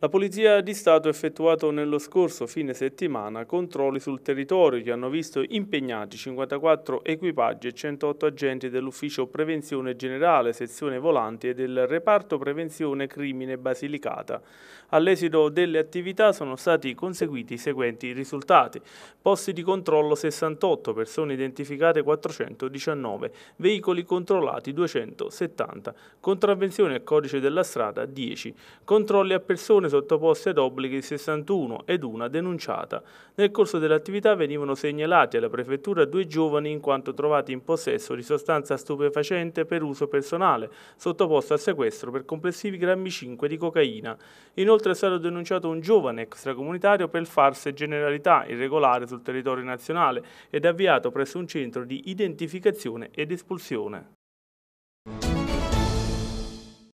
La Polizia di Stato ha effettuato nello scorso fine settimana controlli sul territorio che hanno visto impegnati 54 equipaggi e 108 agenti dell'Ufficio Prevenzione Generale, sezione volanti e del Reparto Prevenzione Crimine Basilicata. All'esito delle attività sono stati conseguiti i seguenti risultati. Posti di controllo 68, persone identificate 419, veicoli controllati 270, contravvenzione al codice della strada 10, controlli a persone sottoposte ad obblighi 61 ed una denunciata. Nel corso dell'attività venivano segnalati alla prefettura due giovani in quanto trovati in possesso di sostanza stupefacente per uso personale, sottoposto a sequestro per complessivi grammi 5 di cocaina. Inoltre è stato denunciato un giovane extracomunitario per farse generalità irregolare sul territorio nazionale ed avviato presso un centro di identificazione ed espulsione.